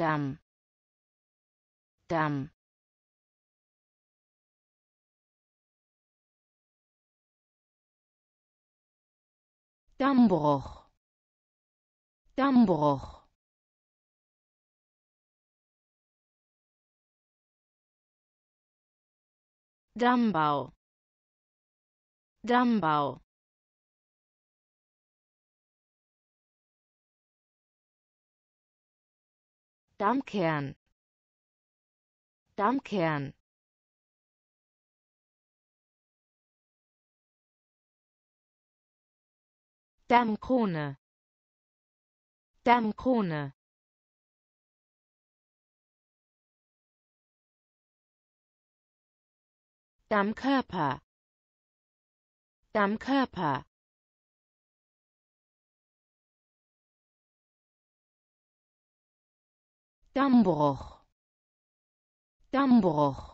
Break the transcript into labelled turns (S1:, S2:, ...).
S1: Dam. Damm Dammbruch Dammbruch Dammbau Dammbau Dammkern Dammkern Dammkrone Dammkrone Dammkörper Dammkörper Dammbruch Dammbruch